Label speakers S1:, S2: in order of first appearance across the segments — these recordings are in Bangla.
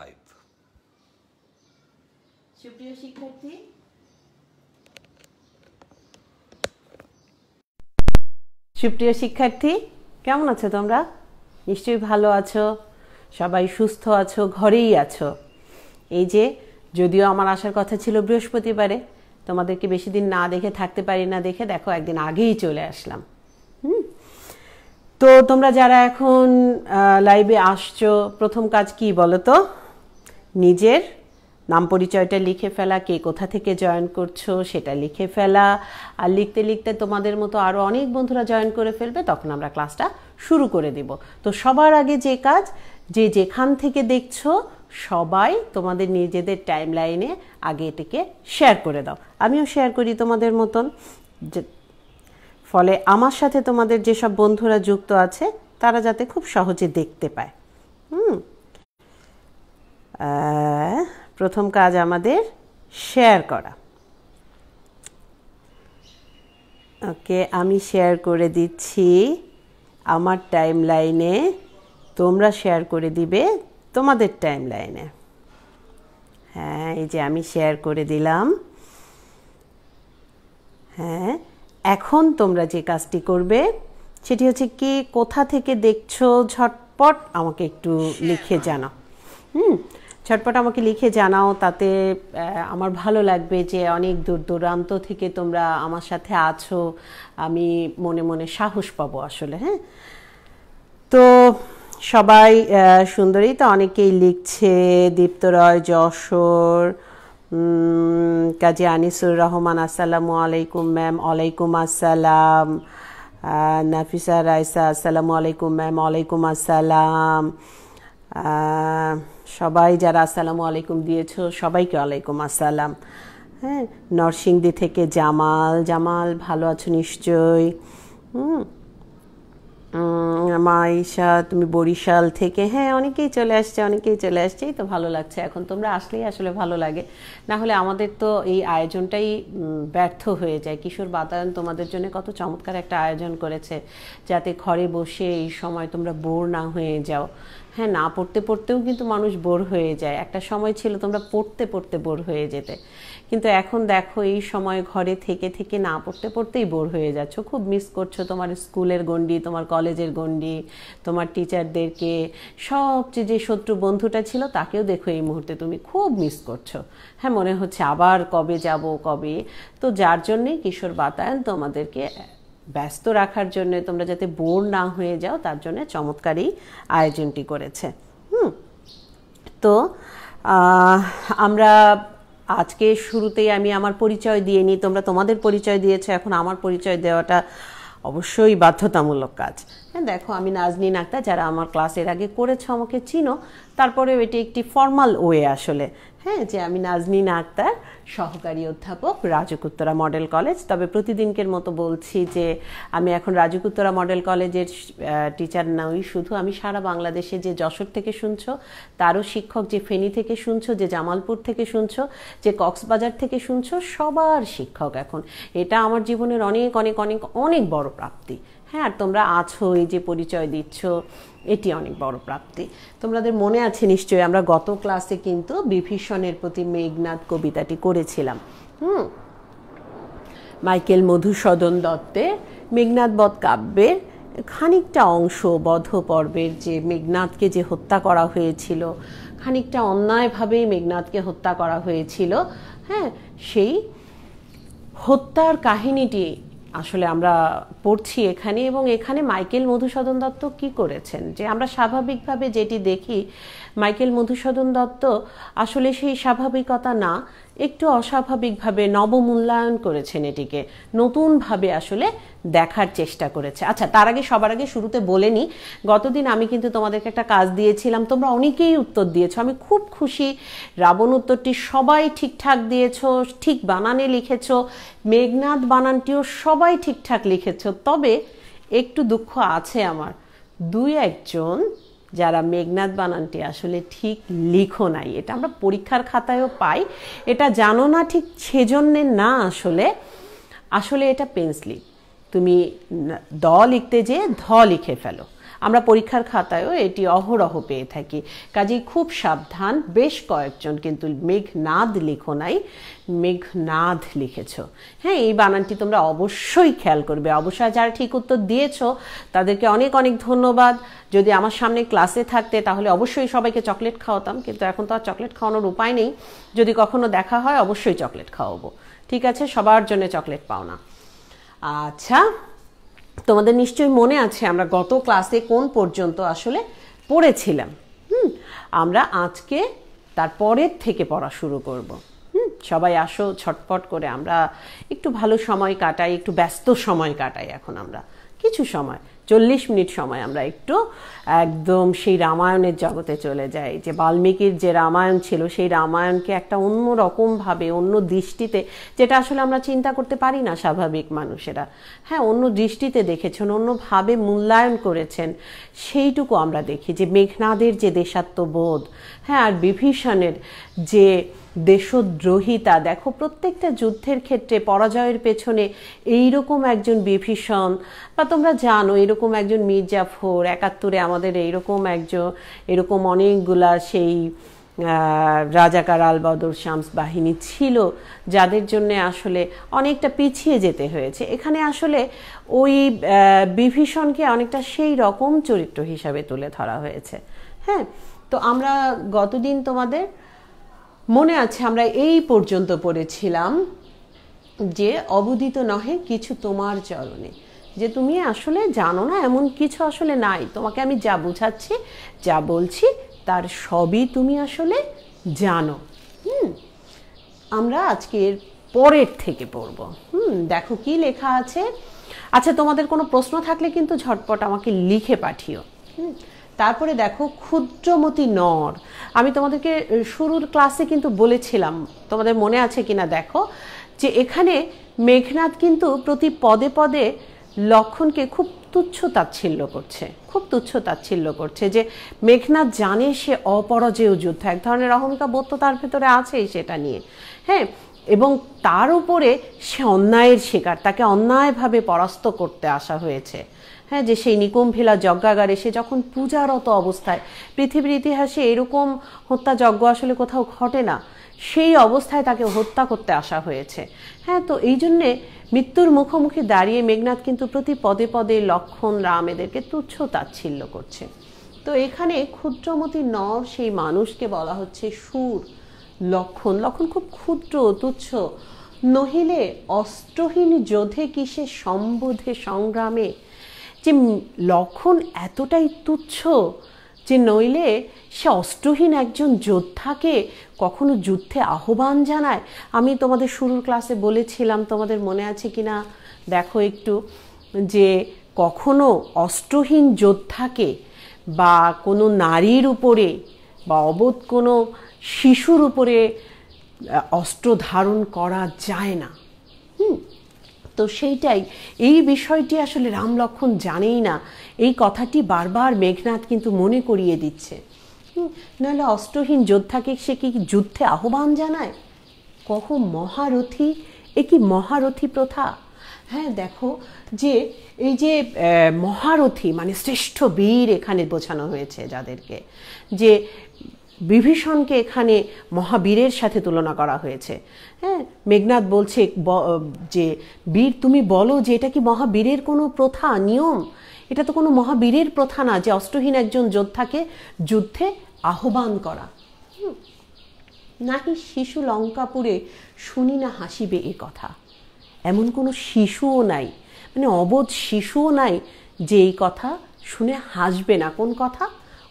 S1: life. সুপ্রিয় শিক্ষার্থী কেমন আছো তোমরা নিশ্চয়ই ভালো আছো সবাই সুস্থ আছো ঘরেই আছো এই যে যদিও আমার আসার কথা ছিল বৃহস্পতিবারে তোমাদেরকে বেশি দিন না দেখে থাকতে পারি না দেখে দেখো একদিন আগেই চলে আসলাম তো তোমরা যারা এখন লাইভে আসছো প্রথম কাজ কি বলো তো নিজের নাম পরিচয়টা লিখে ফেলা কে কোথা থেকে জয়েন করছো সেটা লিখে ফেলা আর লিখতে লিখতে তোমাদের মতো আরও অনেক বন্ধুরা জয়েন করে ফেলবে তখন আমরা ক্লাসটা শুরু করে দেব তো সবার আগে যে কাজ যে যেখান থেকে দেখছো সবাই তোমাদের নিজেদের টাইম লাইনে আগে এটিকে শেয়ার করে দাও আমিও শেয়ার করি তোমাদের মতন যে ফলে আমার সাথে তোমাদের যেসব বন্ধুরা যুক্ত আছে তারা যাতে খুব সহজে দেখতে পায় হুম প্রথম কাজ আমাদের শেয়ার করা ওকে আমি শেয়ার করে দিচ্ছি আমার টাইম লাইনে তোমরা শেয়ার করে দিবে তোমাদের টাইম লাইনে হ্যাঁ এই যে আমি শেয়ার করে দিলাম হ্যাঁ এখন তোমরা যে কাজটি করবে সেটি হচ্ছে কে কোথা থেকে দেখছো ঝটপট আমাকে একটু লিখে জানাও হুম ছটপট আমাকে লিখে জানাও তাতে আমার ভালো লাগবে যে অনেক দূর দূরান্ত থেকে তোমরা আমার সাথে আছো আমি মনে মনে সাহস পাবো আসলে হ্যাঁ তো সবাই সুন্দরী তো অনেকেই লিখছে দীপ্ত রয় যশোর কাজী আনিসুর রহমান আসসালামু আলাইকুম ম্যাম ওয়ালাইকুম আসসালাম নাফিসা রাইসা আসসালামু আলাইকুম ম্যাম ওয়ালাইকুম আসসালাম সবাই যারা আসসালামু আলাইকুম দিয়েছো সবাইকে আলাইকুম আসসালাম হ্যাঁ নরসিংদী থেকে জামাল জামাল ভালো আছো নিশ্চয় মাইশা তুমি বরিশাল থেকে হ্যাঁ অনেকেই চলে আসছে অনেকেই চলে আসছে তো ভালো লাগছে এখন তোমরা আসলেই আসলে ভালো লাগে না হলে আমাদের তো এই আয়োজনটাই ব্যর্থ হয়ে যায় কিশোর বাতায়ন তোমাদের জন্য কত চমৎকার একটা আয়োজন করেছে যাতে ঘরে বসে এই সময় তোমরা বোর না হয়ে যাও হ্যাঁ না পড়তে পড়তেও কিন্তু মানুষ বোর হয়ে যায় একটা সময় ছিল তোমরা পড়তে পড়তে বোর হয়ে যেতে কিন্তু এখন দেখো এই সময় ঘরে থেকে থেকে না পড়তে পড়তেই বোর হয়ে যাচ্ছ খুব মিস করছো তোমার স্কুলের গণ্ডি তোমার কলেজের গণ্ডি তোমার টিচারদেরকে সবচেয়ে যে শত্রু বন্ধুটা ছিল তাকেও দেখো এই মুহূর্তে তুমি খুব মিস করছো হ্যাঁ মনে হচ্ছে আবার কবে যাব কবে তো যার জন্যেই কিশোর বাতায়ন তোমাদেরকে ব্যস্ত রাখার জন্য তোমরা যাতে বোর না হয়ে যাও তার জন্য চমৎকারই আয়োজনটি করেছে হুম তো আমরা আজকে শুরুতেই আমি আমার পরিচয় দিয়ে নিই তোমরা তোমাদের পরিচয় দিয়েছো এখন আমার পরিচয় দেওয়াটা অবশ্যই বাধ্যতামূলক কাজ হ্যাঁ দেখো আমি নাজনীন আক্তা যারা আমার ক্লাসের আগে করেছো আমাকে চিনো তারপরেও এটি একটি ফর্মাল ওয়ে আসলে হ্যাঁ যে আমি নাজনীন আক্তার সহকারী অধ্যাপক রাজকুত্তরা মডেল কলেজ তবে প্রতিদিনকের মতো বলছি যে আমি এখন রাজকুত্তরা মডেল কলেজের টিচার নই শুধু আমি সারা বাংলাদেশে যে যশোর থেকে শুনছো তারও শিক্ষক যে ফেনী থেকে শুনছো যে জামালপুর থেকে শুনছো যে কক্সবাজার থেকে শুনছো সবার শিক্ষক এখন এটা আমার জীবনের অনেক অনেক অনেক অনেক বড় প্রাপ্তি হ্যাঁ আর তোমরা আছো এই যে পরিচয় দিচ্ছ এটি অনেক বড় প্রাপ্তি তোমাদের মনে আছে নিশ্চয়ই আমরা গত ক্লাসে কিন্তু বিভীষণের প্রতি মেঘনাথ কবিতাটি করেছিলাম হুম মাইকেল মধুসূদন দত্তের মেঘনাথবধ কাব্যের খানিকটা অংশ বধ পর্বের যে মেঘনাথকে যে হত্যা করা হয়েছিল খানিকটা অন্যায়ভাবেই মেঘনাথকে হত্যা করা হয়েছিল হ্যাঁ সেই হত্যার কাহিনীটি আসলে আমরা পড়ছি এখানে এবং এখানে মাইকেল মধুসূদন দত্ত কি করেছেন যে আমরা স্বাভাবিকভাবে যেটি দেখি মাইকেল মধুসূদন দত্ত আসলে সেই স্বাভাবিকতা না একটু অস্বাভাবিকভাবে নবমূল্যায়ন করেছেন এটিকে নতুনভাবে আসলে দেখার চেষ্টা করেছে আচ্ছা তার আগে সবার আগে শুরুতে বলে গতদিন আমি কিন্তু তোমাদেরকে একটা কাজ দিয়েছিলাম তোমরা অনেকেই উত্তর দিয়েছো আমি খুব খুশি রাবণ উত্তরটি সবাই ঠিকঠাক দিয়েছো ঠিক বানানে লিখেছো মেঘনাথ বানানটিও সবাই ঠিকঠাক লিখেছো তবে একটু দুঃখ আছে আমার দুই একজন যারা মেঘনাথ বানানটি আসলে ঠিক লিখো নাই এটা আমরা পরীক্ষার খাতায়ও পাই এটা জানো না ঠিক সেজন্যে না আসলে আসলে এটা পেন্সলি তুমি দ লিখতে যেয়ে ধ লিখে ফেলো আমরা পরীক্ষার খাতায়ও এটি অহরহ পেয়ে থাকি কাজেই খুব সাবধান বেশ কয়েকজন কিন্তু মেঘনাদ লিখো নাই মেঘনাদ লিখেছ হ্যাঁ এই বানানটি তোমরা অবশ্যই খেয়াল করবে অবশ্যই যারা ঠিক উত্তর দিয়েছ তাদেরকে অনেক অনেক ধন্যবাদ যদি আমার সামনে ক্লাসে থাকতে তাহলে অবশ্যই সবাইকে চকলেট খাওয়াতাম কিন্তু এখন তো আর চকলেট খাওয়ানোর উপায় নেই যদি কখনো দেখা হয় অবশ্যই চকলেট খাওয়াবো ঠিক আছে সবার জন্য চকলেট পাও না আচ্ছা তোমাদের নিশ্চয়ই মনে আছে আমরা গত ক্লাসে কোন পর্যন্ত আসলে পড়েছিলাম হুম আমরা আজকে তারপরের থেকে পড়া শুরু করব হুম সবাই আসো ছটপট করে আমরা একটু ভালো সময় কাটাই একটু ব্যস্ত সময় কাটাই এখন আমরা কিছু সময় চল্লিশ মিনিট সময় আমরা একটু একদম সেই রামায়ণের জগতে চলে যাই যে বাল্মীকির যে রামায়ণ ছিল সেই রামায়ণকে একটা অন্য রকমভাবে অন্য দৃষ্টিতে যেটা আসলে আমরা চিন্তা করতে পারি না স্বাভাবিক মানুষেরা হ্যাঁ অন্য দৃষ্টিতে দেখেছেন অন্যভাবে মূল্যায়ন করেছেন সেইটুকু আমরা দেখি যে মেঘনাদের যে দেশাত্মবোধ হ্যাঁ আর বিভীষণের যে দেশদ্রোহিতা দেখো প্রত্যেকটা যুদ্ধের ক্ষেত্রে পরাজয়ের পেছনে এইরকম একজন বিভীষণ বা তোমরা জানো এরকম একজন মির্জাফর একাত্তরে আমাদের এইরকম একজন এরকম অনেকগুলা সেই রাজাকার আলবদর শামস বাহিনী ছিল যাদের জন্য আসলে অনেকটা পিছিয়ে যেতে হয়েছে এখানে আসলে ওই বিভীষণকে অনেকটা সেই রকম চরিত্র হিসাবে তুলে ধরা হয়েছে হ্যাঁ তো আমরা গতদিন তোমাদের মনে আছে আমরা এই পর্যন্ত পড়েছিলাম যে অবদিত নহে কিছু তোমার চরণে যে তুমি আসলে জানো না এমন কিছু আসলে নাই তোমাকে আমি যা বোঝাচ্ছি যা বলছি তার সবই তুমি আসলে জানো হুম আমরা আজকের পরের থেকে পড়ব হুম দেখো কি লেখা আছে আচ্ছা তোমাদের কোনো প্রশ্ন থাকলে কিন্তু ঝটপট আমাকে লিখে পাঠিও হুম তারপরে দেখো ক্ষুদ্রমতি নর আমি তোমাদেরকে শুরুর ক্লাসে কিন্তু বলেছিলাম তোমাদের মনে আছে কিনা দেখো যে এখানে মেঘনাথ কিন্তু প্রতি পদে পদে লক্ষণকে খুব তুচ্ছ তাচ্ছিল্য করছে খুব তুচ্ছ তাচ্ছিল্য করছে যে মেঘনাথ জানে সে অপরাজেয় যুদ্ধ এক ধরনের অহমিকা বোধ তো তার ভেতরে আছেই সেটা নিয়ে হ্যাঁ এবং তার উপরে সে অন্যায়ের শিকার তাকে অন্যায়ভাবে পরাস্ত করতে আসা হয়েছে হ্যাঁ যে সেই নিকুম্ভেলা যজ্ঞাগারে সে যখন পূজারত অবস্থায় পৃথিবীর ইতিহাসে এরকম হত্যাযজ্ঞ আসলে কোথাও ঘটে না সেই অবস্থায় তাকে হত্যা করতে আসা হয়েছে হ্যাঁ তো এই জন্যে মৃত্যুর মুখোমুখি দাঁড়িয়ে মেঘনাথ কিন্তু প্রতি পদে পদে লক্ষণ রাম এদেরকে তুচ্ছ তাচ্ছিল্য করছে তো এখানে ক্ষুদ্রমতি নর সেই মানুষকে বলা হচ্ছে সুর লক্ষণ লক্ষণ খুব ক্ষুদ্র তুচ্ছ নহিলে অস্ত্রহীন যোধে কিসে সম্বোধে সংগ্রামে যে লক্ষণ এতটাই তুচ্ছ যে নইলে সে অস্ত্রহীন একজন যোদ্ধাকে কখনো যুদ্ধে আহ্বান জানায় আমি তোমাদের শুরুর ক্লাসে বলেছিলাম তোমাদের মনে আছে কি না দেখো একটু যে কখনো অস্ত্রহীন যোদ্ধাকে বা কোনো নারীর উপরে বা অবোধ কোনো শিশুর উপরে অস্ত্র ধারণ করা যায় না হুম তো সেইটাই এই বিষয়টি আসলে রাম লক্ষণ জানেই না এই কথাটি বারবার মেঘনাথ কিন্তু মনে করিয়ে দিচ্ছে নাহলে অস্ত্রহীন যোদ্ধাকে সে কি যুদ্ধে আহ্বান জানায় কহ মহারথী এ কি মহারথী প্রথা হ্যাঁ দেখো যে এই যে মহারথী মানে শ্রেষ্ঠ বীর এখানে বোঝানো হয়েছে যাদেরকে যে বিভীষণকে এখানে মহাবীরের সাথে তুলনা করা হয়েছে হ্যাঁ মেঘনাথ বলছে যে বীর তুমি বলো যে এটা কি মহাবীরের কোনো প্রথা নিয়ম এটা তো কোনো মহাবীরের প্রথা না যে অষ্টহীন একজন যোদ্ধাকে যুদ্ধে আহ্বান করা নাকি শিশু লঙ্কাপুরে শুনি না হাসিবে এ কথা এমন কোনো শিশুও নাই মানে অবোধ শিশুও নাই যে এই কথা শুনে হাসবে না কোন কথা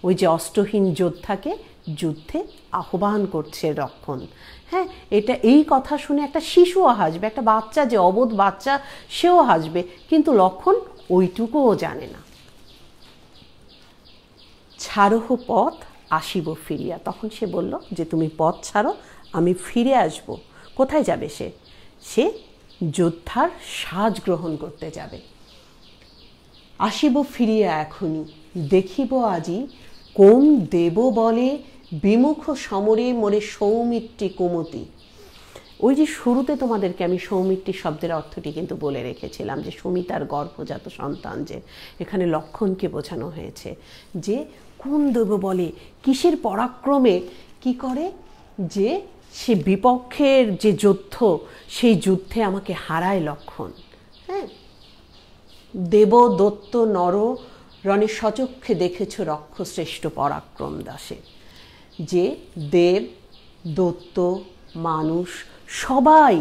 S1: ওই যে অষ্টহীন যোদ্ধাকে যুদ্ধে আহ্বান করছে লক্ষণ হ্যাঁ এটা এই কথা শুনে একটা শিশুও হাসবে একটা বাচ্চা যে অবোধ বাচ্চা সেও হাসবে কিন্তু লক্ষণ ওইটুকুও জানে না ছাড়হ পথ আসিব ফিরিয়া তখন সে বলল যে তুমি পথ ছাড়ো আমি ফিরে আসব কোথায় যাবে সে সে যোদ্ধার সাজ গ্রহণ করতে যাবে আসিব ফিরিয়া এখনই দেখিব আজি কোন দেব বলে বিমুখ সমরে মরে সৌমিত্রী কুমতি ওই যে শুরুতে তোমাদেরকে আমি সৌমিত্রী শব্দের অর্থটি কিন্তু বলে রেখেছিলাম যে সুমিতার গর্ভজাত সন্তান যে এখানে লক্ষণকে বোঝানো হয়েছে যে কোন দেব বলে কিসের পরাক্রমে কি করে যে সে বিপক্ষের যে যুদ্ধ সেই যুদ্ধে আমাকে হারায় লক্ষণ হ্যাঁ দেব দত্ত নর রণে সচক্ষে দেখেছ রক্ষশ্রেষ্ঠ পরাক্রম দাসে যে দেব দত্ত মানুষ সবাই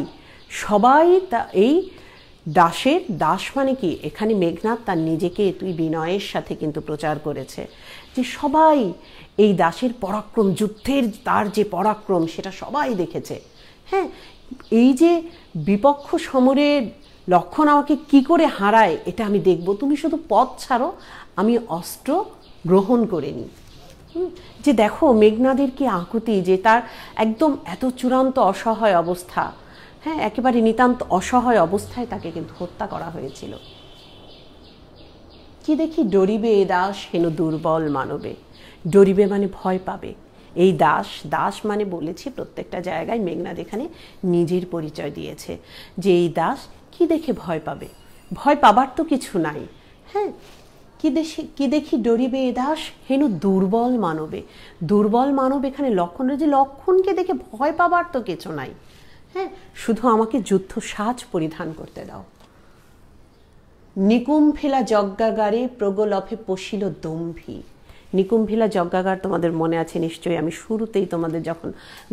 S1: সবাই তা এই দাসের দাস মানে কি এখানে মেঘনাথ তার নিজেকে তুই বিনয়ের সাথে কিন্তু প্রচার করেছে যে সবাই এই দাসের পরাক্রম যুদ্ধের তার যে পরাক্রম সেটা সবাই দেখেছে হ্যাঁ এই যে বিপক্ষ সমরের লক্ষণ আমাকে কি করে হারায় এটা আমি দেখব তুমি শুধু পথ ছাড়ো আমি অস্ত্র গ্রহণ করে নিই যে দেখো মেঘনাদের কি আকুতি যে তার একদম এত চূড়ান্ত অসহায় অবস্থা হ্যাঁ একেবারে নিতান্ত অসহায় অবস্থায় তাকে কিন্তু হত্যা করা হয়েছিল কি দেখি ডরিবে এ দাস হেন দুর্বল মানবে ডরিবে মানে ভয় পাবে এই দাস দাস মানে বলেছি প্রত্যেকটা জায়গায় মেঘনাদ এখানে নিজের পরিচয় দিয়েছে যে এই দাস কি দেখে ভয় পাবে ভয় পাবার তো কিছু নাই হ্যাঁ কি দেখি কি দেখি ডরিবে এ দাস হেনু দুর্বল মানবে দুর্বল মানব এখানে লক্ষণ রয়েছে লক্ষণকে দেখে ভয় পাবার তো কিছু নাই হ্যাঁ শুধু আমাকে যুদ্ধ সাজ পরিধান করতে দাও নিকুম্ভিলা যজ্ঞাগারে প্রগলভে পশিল দম্ভি নিকুম্ভিলা যজ্ঞাগার তোমাদের মনে আছে নিশ্চয়ই আমি শুরুতেই তোমাদের যখন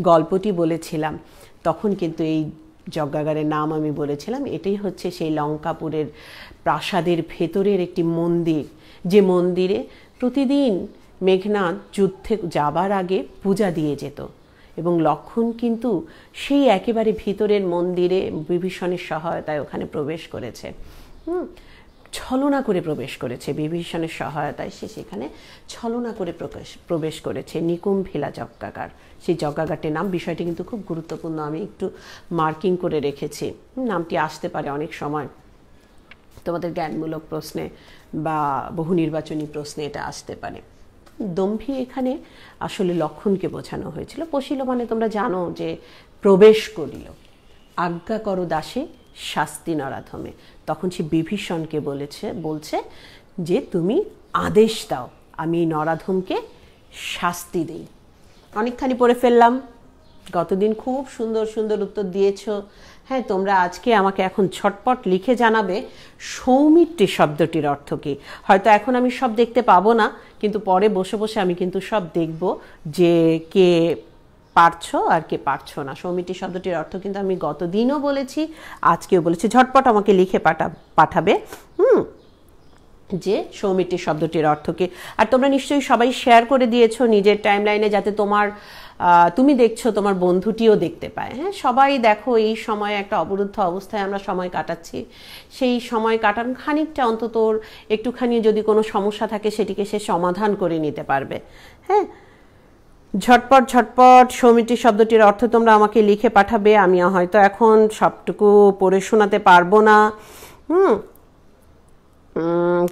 S1: গল্পটি বলেছিলাম তখন কিন্তু এই যজ্ঞাগারের নাম আমি বলেছিলাম এটাই হচ্ছে সেই লঙ্কাপুরের প্রাসাদের ভেতরের একটি মন্দির যে মন্দিরে প্রতিদিন মেঘনাথ যুদ্ধে যাবার আগে পূজা দিয়ে যেত এবং লক্ষণ কিন্তু সেই একেবারে ভিতরের মন্দিরে বিভীষণের সহায়তায় ওখানে প্রবেশ করেছে হুম ছলনা করে প্রবেশ করেছে বিভীষণের সহায়তায় সে সেখানে ছলনা করে প্রকাশ প্রবেশ করেছে নিকুম্ভিলা যজ্ঞাগার সেই যজ্ঞাগারটির নাম বিষয়টি কিন্তু খুব গুরুত্বপূর্ণ আমি একটু মার্কিং করে রেখেছি নামটি আসতে পারে অনেক সময় তোমাদের জ্ঞানমূলক প্রশ্নে বা বহু নির্বাচনী প্রশ্নে এটা আসতে পারে দম্ভি এখানে আসলে লক্ষণকে বোঝানো হয়েছিল পশিল মানে তোমরা জানো যে প্রবেশ করিল আজ্ঞা করো দাসে শাস্তি নরাধমে তখন সে বিভীষণকে বলেছে বলছে যে তুমি আদেশ দাও আমি নরাধমকে শাস্তি দিই অনেকখানি পড়ে ফেললাম গতদিন খুব সুন্দর সুন্দর উত্তর দিয়েছ হ্যাঁ তোমরা আজকে আমাকে এখন ছটপট লিখে জানাবে সৌমিত্রী শব্দটির অর্থ কী হয়তো এখন আমি সব দেখতে পাবো না কিন্তু পরে বসে বসে আমি কিন্তু সব দেখব যে কে পারছো আর কে পারছ না সৌমিত্রী শব্দটির অর্থ কিন্তু আমি গত দিনও বলেছি আজকেও বলেছি ঝটপট আমাকে লিখে পাঠা পাঠাবে হুম যে সৌমিত্রি শব্দটির অর্থ কি আর তোমরা নিশ্চয়ই সবাই শেয়ার করে দিয়েছো নিজের টাইমলাইনে যাতে তোমার তুমি দেখছো তোমার বন্ধুটিও দেখতে পায় হ্যাঁ সবাই দেখো এই সময়ে একটা অবরুদ্ধ অবস্থায় আমরা সময় কাটাচ্ছি সেই সময় কাটান খানিকটা অন্তত একটুখানি যদি কোনো সমস্যা থাকে সেটিকে সে সমাধান করে নিতে পারবে হ্যাঁ ঝটপট ঝটপট সমিতি শব্দটির অর্থ তোমরা আমাকে লিখে পাঠাবে আমি হয়তো এখন সবটুকু পড়ে শোনাতে পারবো না হুম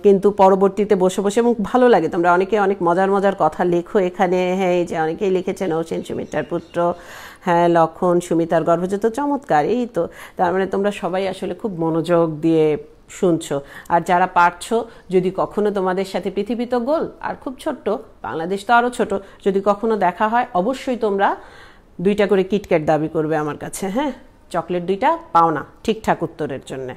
S1: কিন্তু পরবর্তীতে বসে বসে এবং ভালো লাগে তোমরা অনেকে অনেক মজার মজার কথা লেখো এখানে হ্যাঁ এই যে অনেকেই লিখেছেন হোসেন সুমিতার পুত্র হ্যাঁ লক্ষণ সুমিতার গর্ভজাত চমৎকার এই তো তার মানে তোমরা সবাই আসলে খুব মনোযোগ দিয়ে শুনছো আর যারা পারছো যদি কখনো তোমাদের সাথে পৃথিবী তো গোল আর খুব ছোট্ট বাংলাদেশ তো আরও ছোট যদি কখনো দেখা হয় অবশ্যই তোমরা দুইটা করে কিটক্যাট দাবি করবে আমার কাছে হ্যাঁ চকলেট দুইটা পাও না ঠিকঠাক উত্তরের জন্যে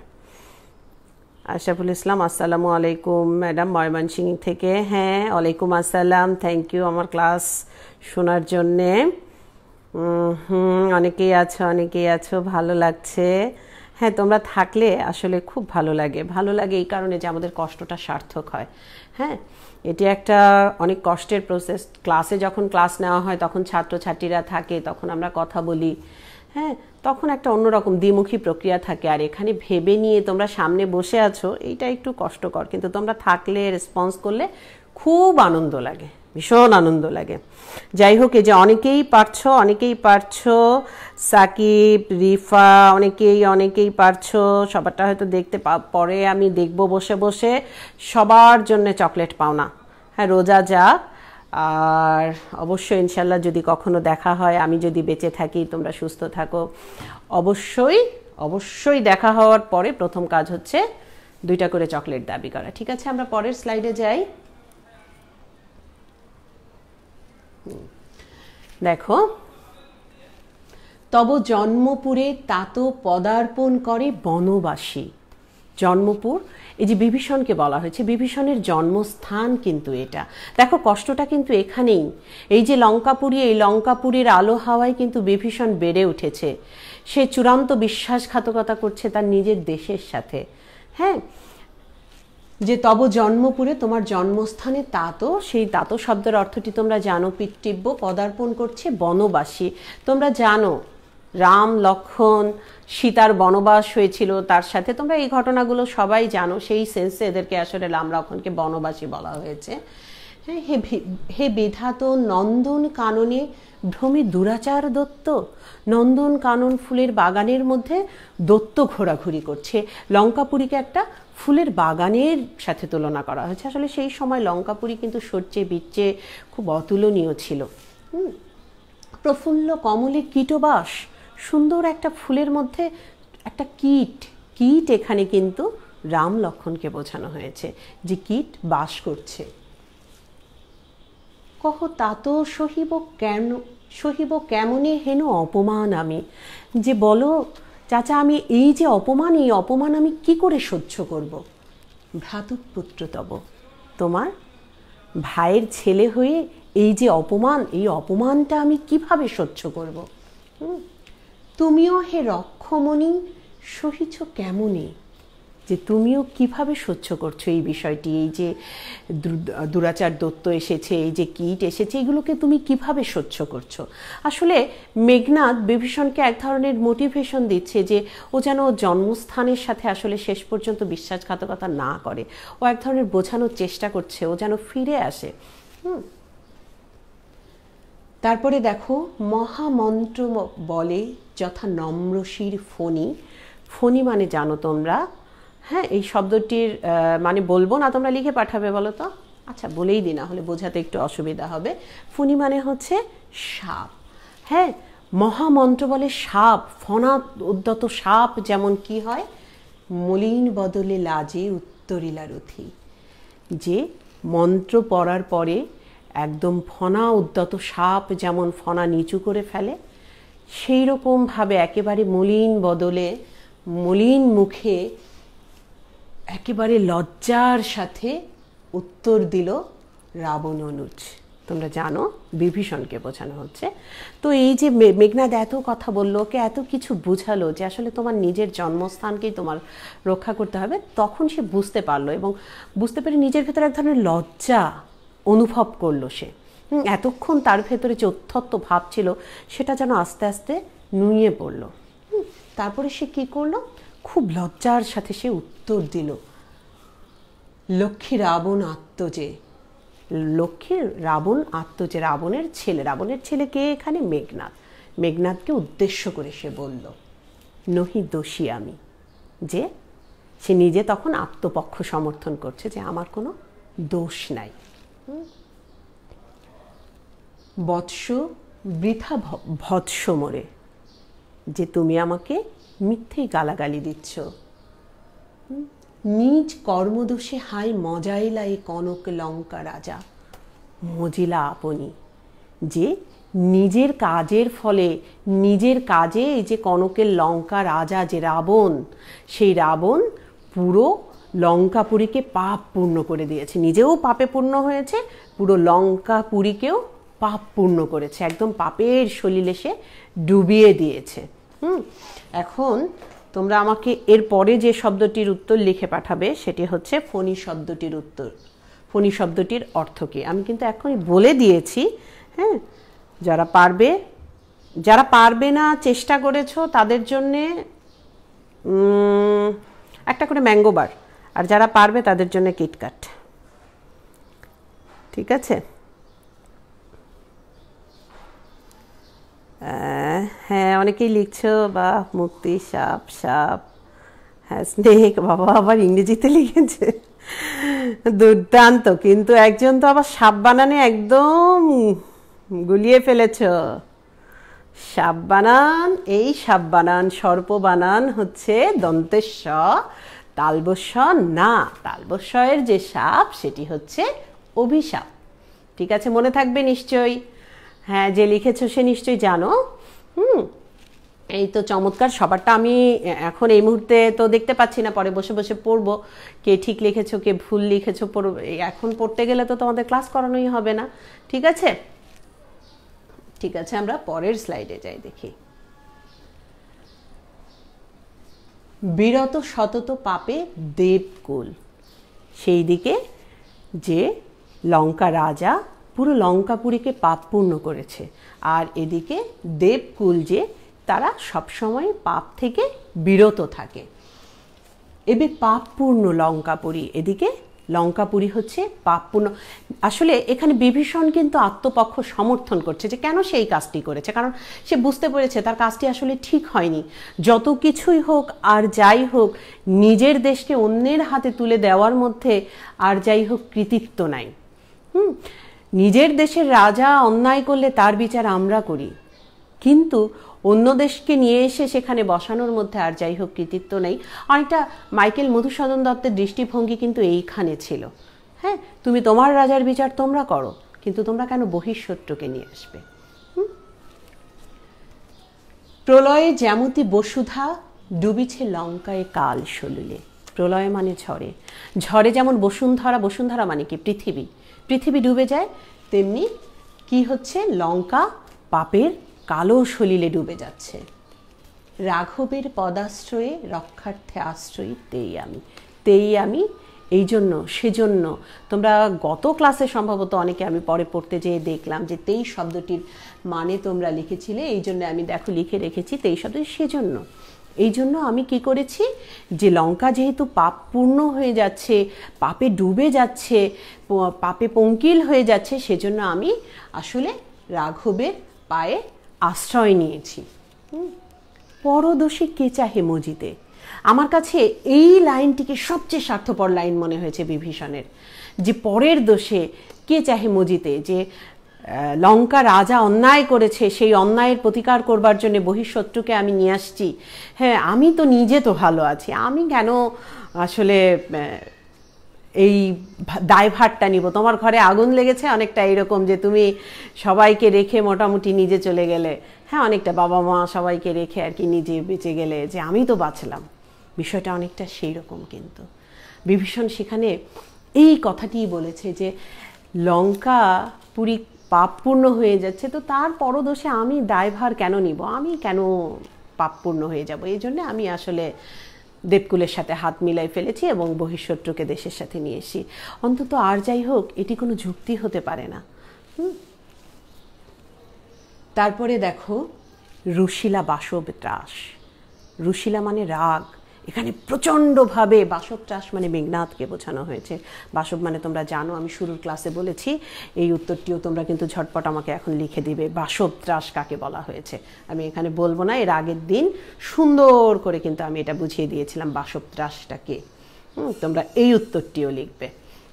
S1: আশাফুল ইসলাম আসসালামু আলাইকুম ম্যাডাম ময়মনসিং থেকে হ্যাঁ ওয়ালাইকুম আসসালাম থ্যাংক ইউ আমার ক্লাস শোনার জন্যে হুম অনেকেই আছো অনেকেই আছো ভালো লাগছে হ্যাঁ তোমরা থাকলে আসলে খুব ভালো লাগে ভালো লাগে এই কারণে যে আমাদের কষ্টটা সার্থক হয় হ্যাঁ এটি একটা অনেক কষ্টের প্রসেস ক্লাসে যখন ক্লাস নেওয়া হয় তখন ছাত্রছাত্রীরা থাকে তখন আমরা কথা বলি হ্যাঁ তখন একটা অন্যরকম দ্বিমুখী প্রক্রিয়া থাকে আর এখানে ভেবে নিয়ে তোমরা সামনে বসে আছো এইটা একটু কষ্টকর কিন্তু তোমরা থাকলে রেসপন্স করলে খুব আনন্দ লাগে ভীষণ আনন্দ লাগে যাই হোক এই যে অনেকেই পারছো অনেকেই পারছো সাকিব রিফা অনেকেই অনেকেই পারছো সবারটা হয়তো দেখতে পরে আমি দেখব বসে বসে সবার জন্য চকলেট পাওনা হ্যাঁ রোজা যাক আর অবশ্যই ইনশাল্লাহ যদি কখনো দেখা হয় আমি যদি বেঁচে থাকি তোমরা সুস্থ থাকো অবশ্যই অবশ্যই দেখা হওয়ার পরে প্রথম কাজ হচ্ছে দুইটা করে চকলেট দাবি করা ঠিক আছে আমরা পরের স্লাইডে যাই দেখো তব জন্মপুরে তাত পদার্পণ করে বনবাসী জন্মপুর এই যে বিভীষণকে বলা হয়েছে বিভীষণের জন্মস্থান কিন্তু এটা দেখো কষ্টটা কিন্তু এখানেই এই যে লঙ্কাপুরি এই লঙ্কাপুরীর আলো হাওয়ায় কিন্তু বিভীষণ বেড়ে উঠেছে সে চূড়ান্ত বিশ্বাসঘাতকতা করছে তার নিজের দেশের সাথে হ্যাঁ যে তব জন্মপুরে তোমার জন্মস্থানে তাতো সেই তাতো শব্দের অর্থটি তোমরা জানো পিতৃব্য পদার্পণ করছে বনবাসী তোমরা জানো রাম লক্ষণ সীতার বনবাস হয়েছিল তার সাথে তোমরা এই ঘটনাগুলো সবাই জানো সেই সেন্সে এদেরকে আসলে রাম লক্ষণকে বনবাসী বলা হয়েছে হ্যাঁ হে হে বিধাত নন্দন কাননে ভ্রমে দুরাচার দত্ত নন্দন কানন ফুলের বাগানের মধ্যে দত্ত ঘোরাঘুরি করছে লঙ্কাপুরীকে একটা ফুলের বাগানের সাথে তুলনা করা হয়েছে আসলে সেই সময় লঙ্কাপুরী কিন্তু সরচে বিচ্ছে খুব অতুলনীয় ছিল প্রফুল্ল কমলে কীটবাস সুন্দর একটা ফুলের মধ্যে একটা কীট কীট এখানে কিন্তু রাম লক্ষণকে বোঝানো হয়েছে যে কীট বাস করছে কহ তাত সহিব কেন সহিব কেমনে হেন অপমান আমি যে বলো চাচা আমি এই যে অপমান এই অপমান আমি কি করে সহ্য করব ভ্রাতুপুত্র তব তোমার ভাইয়ের ছেলে হয়ে এই যে অপমান এই অপমানটা আমি কিভাবে সহ্য করব হুম তুমিও হে রক্ষমণি সহিছ কেমনে যে তুমিও কিভাবে সহ্য করছো এই বিষয়টি এই যে দুরাচার দত্ত এসেছে এই যে কীট এসেছে এগুলোকে তুমি কিভাবে সহ্য করছো আসলে মেঘনাথ বিভীষণকে এক ধরনের মোটিভেশন দিচ্ছে যে ও যেন জন্মস্থানের সাথে আসলে শেষ পর্যন্ত বিশ্বাসঘাতকতা না করে ও এক ধরনের বোঝানোর চেষ্টা করছে ও যেন ফিরে আসে হুম তারপরে দেখো মহামন্ত্র বলে যথা নম্রশির ফণি ফণি মানে জানো তোমরা হ্যাঁ এই শব্দটির মানে বলবো না তোমরা লিখে পাঠাবে বলো তো আচ্ছা বলেই দিই না হলে বোঝাতে একটু অসুবিধা হবে ফণি মানে হচ্ছে সাপ হ্যাঁ মহামন্ত্র বলে সাপ ফনা উদ্যত সাপ যেমন কি হয় মলিন বদলে লাজে উত্তরিলা রথি যে মন্ত্র পড়ার পরে একদম ফনা উদ্যত সাপ যেমন ফনা নিচু করে ফেলে সেই রকমভাবে একেবারে মলিন বদলে মলিন মুখে একেবারে লজ্জার সাথে উত্তর দিল রাবণ অনুজ তোমরা জানো বিভীষণকে বোঝানো হচ্ছে তো এই যে মেঘনাদ এত কথা বললো ওকে এত কিছু বুঝালো যে আসলে তোমার নিজের জন্মস্থানকেই তোমার রক্ষা করতে হবে তখন সে বুঝতে পারলো এবং বুঝতে পেরে নিজের ভেতরে এক ধরনের লজ্জা অনুভব করলো সে এতক্ষণ তার ভেতরে যে অত্যত্ব ভাব ছিল সেটা যেন আস্তে আস্তে নুয়ে পড়ল তারপরে সে কি করলো খুব লজ্জার সাথে সে উত্তর দিল লক্ষ্মী রাবণ আত্মজে লক্ষ্মী রাবণ আত্মজে রাবণের ছেলে রাবণের ছেলে কে এখানে মেঘনাথ মেঘনাথকে উদ্দেশ্য করে সে বলল নহি দোষী আমি যে সে নিজে তখন আত্মপক্ষ সমর্থন করছে যে আমার কোনো দোষ নাই বৎস বৃথা ভৎস মরে যে তুমি আমাকে মিথ্যেই গালাগালি দিচ্ছ নিজ কর্মদোষে হাই মজাইলা এ কনক লঙ্কা রাজা মজিলা আপনি যে নিজের কাজের ফলে নিজের কাজে এই যে কনকের লঙ্কা রাজা যে রাবণ সেই রাবণ পুরো লঙ্কাপুরীকে পাপ পূর্ণ করে দিয়েছে নিজেও পাপে পূর্ণ হয়েছে পুরো লঙ্কাপুরীকেও পাপ পূর্ণ করেছে একদম পাপের সলিলে সে ডুবিয়ে দিয়েছে হুম এখন তোমরা আমাকে এরপরে যে শব্দটির উত্তর লিখে পাঠাবে সেটি হচ্ছে ফণি শব্দটির উত্তর ফণি শব্দটির অর্থ কি আমি কিন্তু এখনই বলে দিয়েছি হ্যাঁ যারা পারবে যারা পারবে না চেষ্টা করেছো তাদের জন্যে একটা করে ম্যাঙ্গোবার আর যারা পারবে তাদের জন্য কিটকাট ঠিক আছে হ্যাঁ অনেকেই লিখছ বা মুক্তি সাপ সাপ হ্যাঁ স্নেক বাবা আবার ইংরেজিতে লিখেছে দুর্দান্ত কিন্তু একজন তো আবার সাপ বানানে একদম গুলিয়ে ফেলেছ সাপ বানান এই সাপ বানান সর্প বানান হচ্ছে দন্তেশ্ব তালবস্য না তালবস্যের যে সাপ সেটি হচ্ছে অভিশাপ ঠিক আছে মনে থাকবে নিশ্চয়ই হ্যাঁ যে লিখেছো সে নিশ্চয়ই জানো হুম এই তো চমৎকার সবারটা আমি এখন এই মুহূর্তে তো দেখতে পাচ্ছি না পরে বসে বসে পড়বো কে ঠিক লিখেছো কে ভুল লিখেছো পড়ব এখন পড়তে গেলে তো তোমাদের ক্লাস করানোই হবে না ঠিক আছে ঠিক আছে আমরা পরের স্লাইডে যাই দেখি বিরত সতত পাপে দেবকুল সেই দিকে যে লঙ্কা রাজা পুরো লঙ্কাপুরীকে পাপপূর্ণ করেছে আর এদিকে দেবকুল যে তারা সবসময় পাপ থেকে বিরত থাকে এবে পাপপূর্ণ লঙ্কাপুরী এদিকে লঙ্কাপুরি হচ্ছে পাপপূর্ণ আসলে এখানে বিভীষণ কিন্তু আত্মপক্ষ সমর্থন করছে যে কেন সেই কাজটি করেছে কারণ সে বুঝতে পেরেছে তার কাজটি আসলে ঠিক হয়নি যত কিছুই হোক আর যাই হোক নিজের দেশকে অন্যের হাতে তুলে দেওয়ার মধ্যে আর যাই হোক কৃতিত্ব নাই হুম নিজের দেশের রাজা অন্যায় করলে তার বিচার আমরা করি কিন্তু অন্য দেশকে নিয়ে এসে সেখানে বসানোর মধ্যে আর যাই হোক কৃতিত্ব নেই অনেকটা মাইকেল মধুসূদন দত্তের দৃষ্টিভঙ্গি কিন্তু এইখানে ছিল হ্যাঁ তুমি তোমার রাজার বিচার তোমরা করো কিন্তু তোমরা কেন বহিঃশত্রুকে নিয়ে আসবে প্রলয়ে জ্যামতি বসুধা ডুবিছে লঙ্কায় কাল সলুলে প্রলয় মানে ঝড়ে ঝড়ে যেমন বসুন্ধরা বসুন্ধরা মানে কি পৃথিবী পৃথিবী ডুবে যায় তেমনি কি হচ্ছে লঙ্কা পাপের কালো সলিলে ডুবে যাচ্ছে রাঘবের পদাশ্রয়ে রক্ষার্থে আশ্রয়ী তেই আমি তেই আমি এই জন্য সেজন্য তোমরা গত ক্লাসে সম্ভবত অনেকে আমি পরে পড়তে যেয়ে দেখলাম যে তেই শব্দটির মানে তোমরা লিখেছিলে এই জন্য আমি দেখো লিখে রেখেছি তেই শব্দ সেজন্য এই জন্য আমি কি করেছি যে লঙ্কা যেহেতু পাপ পূর্ণ হয়ে যাচ্ছে পাপে ডুবে যাচ্ছে পাপে পঙ্কিল হয়ে যাচ্ছে সেজন্য আমি আসলে রাঘবের পায়ে আশ্রয় নিয়েছি পরদোষী কেচা হেমজিতে আমার কাছে এই লাইনটিকে সবচেয়ে স্বার্থপর লাইন মনে হয়েছে বিভীষণের যে পরের দোষে কে চাহে মজিতে যে লঙ্কা রাজা অন্যায় করেছে সেই অন্যায়ের প্রতিকার করবার জন্য বহিঃশত্রুকে আমি নিয়ে আসছি হ্যাঁ আমি তো নিজে তো ভালো আছি আমি কেন আসলে এই দায়ভারটা নিব তোমার ঘরে আগুন লেগেছে অনেকটা এরকম যে তুমি সবাইকে রেখে মোটামুটি নিজে চলে গেলে হ্যাঁ অনেকটা বাবা মা সবাইকে রেখে আর কি নিজে বেঁচে গেলে যে আমি তো বাঁচলাম বিষয়টা অনেকটা সেই রকম কিন্তু বিভীষণ সেখানে এই কথাটিই বলেছে যে লঙ্কা পুরী পাপপূর্ণ হয়ে যাচ্ছে তো তার পরদোষে আমি দায়ভার কেন নিব আমি কেন পাপপূর্ণ হয়ে যাব এই জন্য আমি আসলে দেবকুলের সাথে হাত মিলাই ফেলেছি এবং বহিঃশত্রুকে দেশের সাথে নিয়ে এসি অন্তত আর যাই হোক এটি কোনো যুক্তি হতে পারে না তারপরে দেখো রুশিলা বাসব ত্রাস রুশিলা মানে রাগ এখানে প্রচণ্ডভাবে বাসব চাষ মানে মেঘনাথকে বোঝানো হয়েছে বাসব মানে তোমরা জানো আমি শুরুর ক্লাসে বলেছি এই উত্তরটিও তোমরা কিন্তু ঝটপট আমাকে এখন লিখে দিবে বাসব চাষ কাকে বলা হয়েছে আমি এখানে বলবো না এর আগের দিন সুন্দর করে কিন্তু আমি এটা বুঝিয়ে দিয়েছিলাম বাসব চাষটাকে তোমরা এই উত্তরটিও লিখবে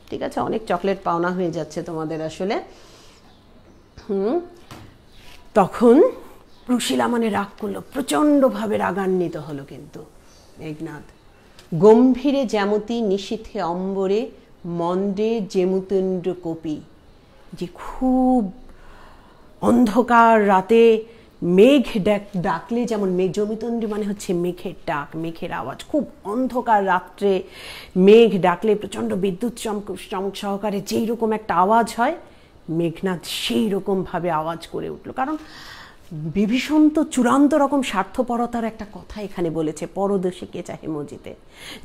S1: ঠিক আছে অনেক চকলেট পাওনা হয়ে যাচ্ছে তোমাদের আসলে হুম তখন রুশিলা মানে রাগ করলো প্রচণ্ডভাবে রাগান্বিত হলো কিন্তু মেঘনাথ গম্ভীরে জ্যামতি নিশীথে অম্বরে মন্দে যেমুতুণ্ড কপি যে খুব অন্ধকার রাতে মেঘ ডাকলে যেমন মেঘ জমিতন্ডী মানে হচ্ছে মেঘের ডাক মেঘের আওয়াজ খুব অন্ধকার রাত্রে মেঘ ডাকলে প্রচণ্ড বিদ্যুৎ চমক চমক সহকারে যেই রকম একটা আওয়াজ হয় মেঘনাথ সেই রকমভাবে আওয়াজ করে উঠল কারণ বিভীষণ তো চূড়ান্ত রকম স্বার্থপরতার একটা কথা এখানে বলেছে পরদেশে কে চাহে মজিতে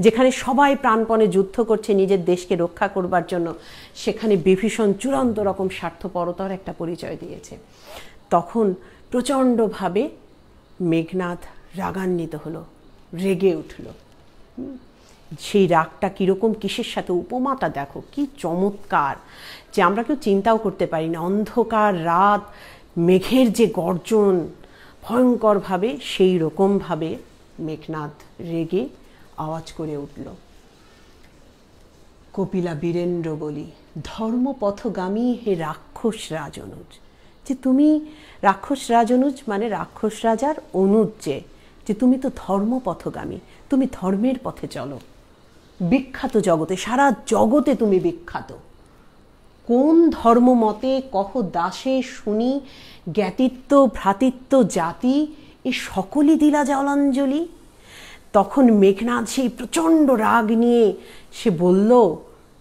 S1: যেখানে সবাই প্রাণপণে যুদ্ধ করছে নিজের দেশকে রক্ষা করবার জন্য সেখানে বিভীষণ চূড়ান্ত রকম স্বার্থপরতার একটা পরিচয় দিয়েছে তখন প্রচণ্ডভাবে মেঘনাথ রাগান্বিত হলো রেগে উঠল সেই রাগটা কীরকম কিসের সাথে উপমাটা দেখো কি চমৎকার যে আমরা কেউ চিন্তাও করতে পারি না অন্ধকার রাত মেঘের যে গর্জন ভয়ঙ্করভাবে সেই রকমভাবে মেঘনাথ রেগে আওয়াজ করে উঠল কপিলা বীরেন্দ্র বলি ধর্মপথগামী হে রাক্ষস রাজনুজ যে তুমি রাক্ষস রাজনুজ মানে রাক্ষস রাজার অনুজ যে যে তুমি তো ধর্মপথগামী তুমি ধর্মের পথে চলো বিখ্যাত জগতে সারা জগতে তুমি বিখ্যাত কোন ধর্মমতে কহ দাসে শুনি জ্ঞাতিত্ব ভ্রাতিত্ব জাতি এ সকলই দিলা জলাঞ্জলি তখন মেঘনাথ সেই প্রচণ্ড রাগ নিয়ে সে বলল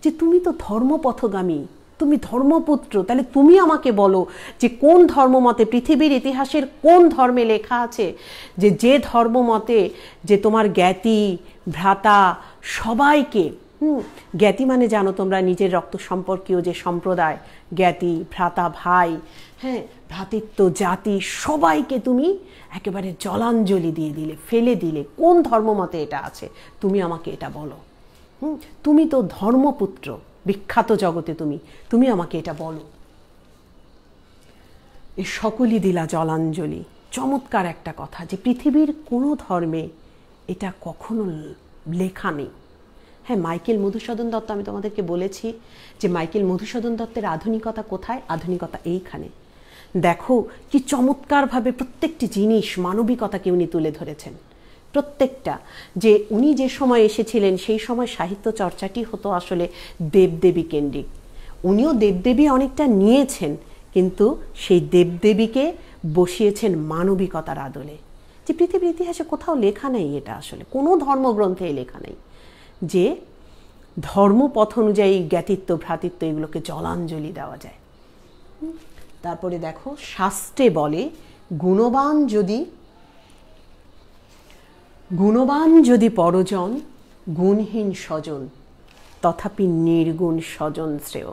S1: যে তুমি তো ধর্মপথগামী তুমি ধর্মপুত্র তাহলে তুমি আমাকে বলো যে কোন ধর্মমতে পৃথিবীর ইতিহাসের কোন ধর্মে লেখা আছে যে যে ধর্মমতে যে তোমার জ্ঞাতি ভ্রাতা সবাইকে হুম জ্ঞাতি মানে জানো তোমরা নিজের রক্ত সম্পর্কীয় যে সম্প্রদায় জ্ঞাতি ভ্রাতা ভাই হ্যাঁ ভ্রাতৃত্ব জাতি সবাইকে তুমি একেবারে জলাঞ্জলি দিয়ে দিলে ফেলে দিলে কোন ধর্মমতে এটা আছে তুমি আমাকে এটা বলো হুম তুমি তো ধর্মপুত্র বিখ্যাত জগতে তুমি তুমি আমাকে এটা বলো এ সকলই দিলা জলাঞ্জলি চমৎকার একটা কথা যে পৃথিবীর কোনো ধর্মে এটা কখনো লেখা নেই হ্যাঁ মাইকেল মধুসূদন দত্ত আমি তোমাদেরকে বলেছি যে মাইকেল মধুসূদন দত্তের আধুনিকতা কোথায় আধুনিকতা এইখানে দেখো কি চমৎকারভাবে প্রত্যেকটি জিনিস মানবিকতাকে উনি তুলে ধরেছেন প্রত্যেকটা যে উনি যে সময় এসেছিলেন সেই সময় সাহিত্য চর্চাটি হতো আসলে দেবদেবী কেন্দ্রিক উনিও দেবদেবী অনেকটা নিয়েছেন কিন্তু সেই দেবদেবীকে বসিয়েছেন মানবিকতার আদলে যে পৃথিবীর ইতিহাসে কোথাও লেখা নেই এটা আসলে কোনো ধর্মগ্রন্থে লেখা নেই যে ধর্মপথ অনুযায়ী জ্ঞাতিত্ব ভ্রাতৃত্ব এগুলোকে জলাঞ্জলি দেওয়া যায় তারপরে দেখো শাস্ত্রে বলে গুণবান যদি গুণবান যদি পরজন গুণহীন স্বজন তথাপি নির্গুণ স্বজন শ্রেয়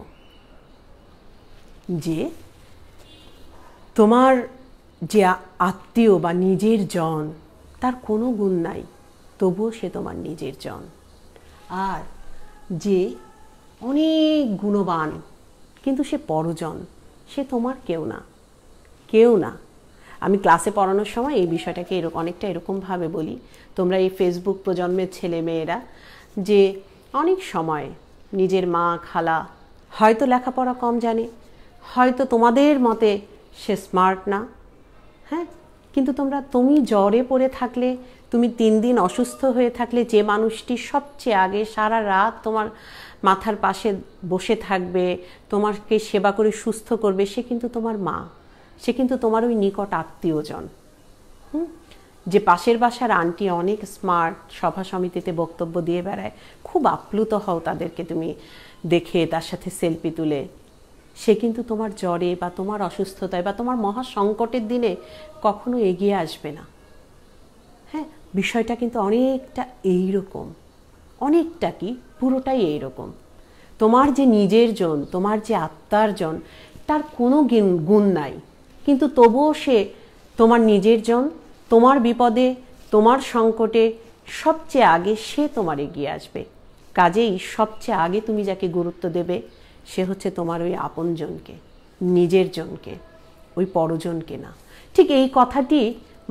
S1: যে তোমার যে আত্মীয় বা নিজের জন তার কোনো গুণ নাই তবুও সে তোমার নিজের জন আর যে অনেক গুণবান কিন্তু সে পরজন সে তোমার কেউ না কেউ না আমি ক্লাসে পড়ানোর সময় এই বিষয়টাকে এরকম অনেকটা এরকমভাবে বলি তোমরা এই ফেসবুক প্রজন্মের ছেলে মেয়েরা যে অনেক সময় নিজের মা খালা হয়তো লেখাপড়া কম জানে হয়তো তোমাদের মতে সে স্মার্ট না হ্যাঁ কিন্তু তোমরা তুমি জ্বরে পড়ে থাকলে তুমি তিন দিন অসুস্থ হয়ে থাকলে যে মানুষটি সবচেয়ে আগে সারা রাত তোমার মাথার পাশে বসে থাকবে তোমাকে সেবা করে সুস্থ করবে সে কিন্তু তোমার মা সে কিন্তু তোমার ওই নিকট আত্মীয়জন হুম যে পাশের বাসার আন্টি অনেক স্মার্ট সভা সমিতিতে বক্তব্য দিয়ে বেড়ায় খুব আপ্লুত হও তাদেরকে তুমি দেখে তার সাথে সেলফি তুলে সে কিন্তু তোমার জ্বরে বা তোমার অসুস্থতায় বা তোমার মহা সংকটের দিনে কখনো এগিয়ে আসবে না হ্যাঁ বিষয়টা কিন্তু অনেকটা এইরকম অনেকটা কি পুরোটাই এইরকম তোমার যে নিজের জন তোমার যে আত্মার জন তার কোনো গুণ নাই কিন্তু তবুও সে তোমার নিজের জন তোমার বিপদে তোমার সংকটে সবচেয়ে আগে সে তোমার এগিয়ে আসবে কাজেই সবচেয়ে আগে তুমি যাকে গুরুত্ব দেবে সে হচ্ছে তোমার ওই আপনজনকে নিজের জনকে ওই পরজনকে না ঠিক এই কথাটি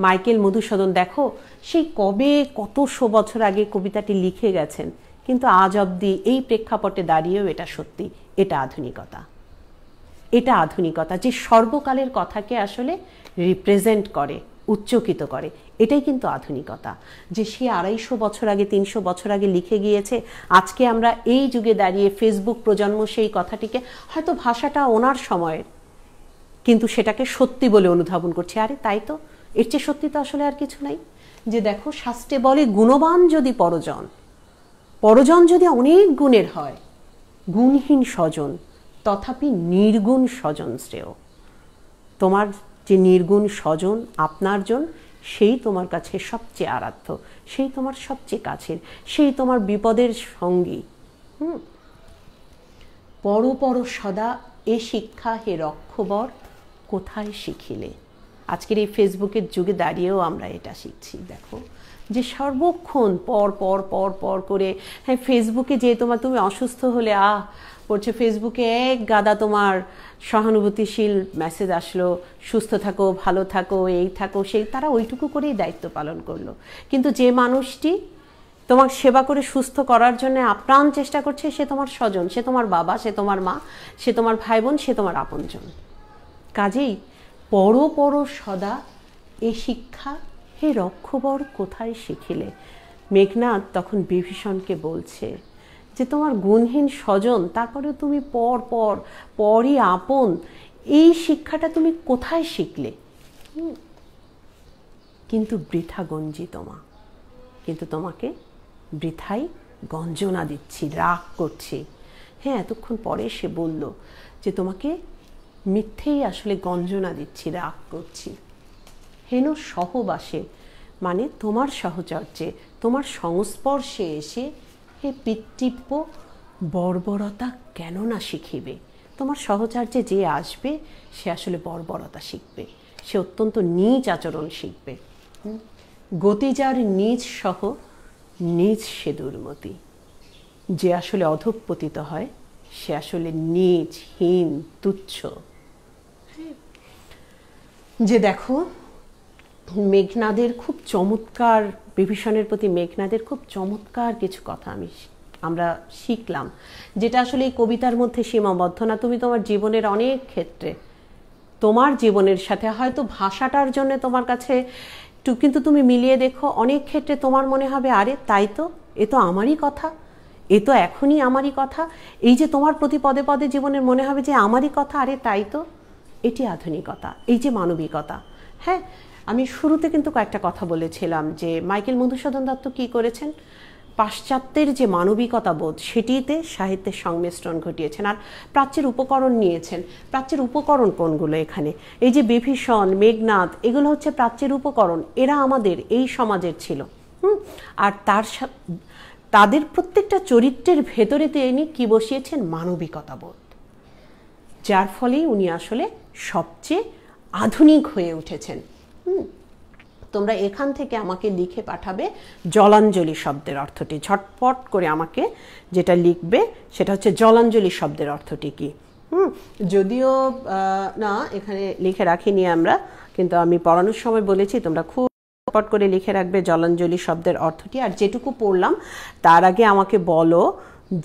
S1: মাইকেল মধুসূদন দেখো সেই কবে কত শো বছর আগে কবিতাটি লিখে গেছেন কিন্তু আজ অবধি এই প্রেক্ষাপটে দাঁড়িয়েও এটা সত্যি এটা আধুনিকতা এটা আধুনিকতা যে সর্বকালের কথাকে আসলে রিপ্রেজেন্ট করে উচ্চকিত করে এটাই কিন্তু আধুনিকতা যে সে আড়াইশো বছর আগে তিনশো বছর আগে লিখে গিয়েছে আজকে আমরা এই যুগে দাঁড়িয়ে ফেসবুক প্রজন্ম সেই কথাটিকে হয়তো ভাষাটা ওনার সময়ের কিন্তু সেটাকে সত্যি বলে অনুধাবন করছে আরে তাই তো এর চেয়ে সত্যি তো আসলে আর কিছু নাই যে দেখো শাস্ত্রে বলে গুণবান যদি পরজন পরজন যদি অনেক গুণের হয় গুণহীন স্বজন তথাপি নির্গুণ স্বজন শ্রেয় তোমার যে নির্গুণ স্বজন আপনার জন সেই তোমার কাছে সবচেয়ে আরাধ্য সেই তোমার সবচেয়ে কাছের সেই তোমার বিপদের সঙ্গী হুম পরপর সদা এ শিক্ষা হে রক্ষবর কোথায় শিখিলে আজকের এই ফেসবুকের যুগে দাঁড়িয়েও আমরা এটা শিখছি দেখো যে সর্বক্ষণ পর পর পর পর করে হ্যাঁ ফেসবুকে যে তোমার তুমি অসুস্থ হলে আহ পড়ছে ফেসবুকে এক গাদা তোমার সহানুভূতিশীল মেসেজ আসলো সুস্থ থাকো ভালো থাকো এই থাকো সেই তারা ওইটুকু করেই দায়িত্ব পালন করলো কিন্তু যে মানুষটি তোমার সেবা করে সুস্থ করার জন্য আপ্রাণ চেষ্টা করছে সে তোমার স্বজন সে তোমার বাবা সে তোমার মা সে তোমার ভাই বোন সে তোমার আপনজন কাজেই পর পর সদা এ শিক্ষা হে রক্ষবর কোথায় শিখিলে মেঘনাথ তখন বিভীষণকে বলছে যে তোমার গুণহীন স্বজন তারপরেও তুমি পর পর পরই আপন এই শিক্ষাটা তুমি কোথায় শিখলে কিন্তু বৃথা গঞ্জি তোমা কিন্তু তোমাকে বৃথাই গঞ্জনা দিচ্ছি রাগ করছি হ্যাঁ এতক্ষণ পরে সে বলল যে তোমাকে মিথ্যেই আসলে গঞ্জনা দিচ্ছি রাগ করছি হেন সহবাসে মানে তোমার সহচর্যে তোমার সংস্পর্শে এসে হে পিতৃব্য বর্বরতা কেন না শিখিবে তোমার সহচর্যে যে আসবে সে আসলে বর্বরতা শিখবে সে অত্যন্ত নিজ আচরণ শিখবে গতি যার নিজ সহ নিজ সে দুর্মতি যে আসলে অধঃপতিত হয় সে আসলে নিজ হীন তুচ্ছ যে দেখো মেঘনাদের খুব চমৎকার বিভীষণের প্রতি মেঘনাদের খুব চমৎকার কিছু কথা আমি আমরা শিখলাম যেটা আসলে এই কবিতার মধ্যে সীমাবদ্ধ না তুমি তোমার জীবনের অনেক ক্ষেত্রে তোমার জীবনের সাথে হয়তো ভাষাটার জন্য তোমার কাছে একটু কিন্তু তুমি মিলিয়ে দেখো অনেক ক্ষেত্রে তোমার মনে হবে আরে তাই তো এ তো আমারই কথা এ তো এখনই আমারই কথা এই যে তোমার প্রতি পদে পদে জীবনের মনে হবে যে আমারই কথা আরে তাই তো এটি আধুনিকতা এই যে মানবিকতা হ্যাঁ আমি শুরুতে কিন্তু কয়েকটা কথা বলেছিলাম যে মাইকেল মধুসূদন দত্ত কী করেছেন পাশ্চাত্যের যে মানবিকতা বোধ সেটিতে সাহিত্যের সংমিশ্রণ ঘটিয়েছেন আর প্রাচ্যের উপকরণ নিয়েছেন প্রাচ্যের উপকরণ কোনগুলো এখানে এই যে বিভীষণ মেঘনাথ এগুলো হচ্ছে প্রাচ্যের উপকরণ এরা আমাদের এই সমাজের ছিল হুম আর তার তাদের প্রত্যেকটা চরিত্রের ভেতরে তিনি কি বসিয়েছেন মানবিকতা বোধ যার ফলেই উনি আসলে সবচেয়ে আধুনিক হয়ে উঠেছেন তোমরা এখান থেকে আমাকে লিখে পাঠাবে জলাঞ্জলি শব্দের অর্থটি ঝটপট করে আমাকে যেটা লিখবে সেটা হচ্ছে জলাঞ্জলি শব্দের অর্থটি কি হুম যদিও না এখানে লিখে রাখিনি আমরা কিন্তু আমি পড়ানোর সময় বলেছি তোমরা খুব পট করে লিখে রাখবে জলাঞ্জলি শব্দের অর্থটি আর যেটুকু পড়লাম তার আগে আমাকে বলো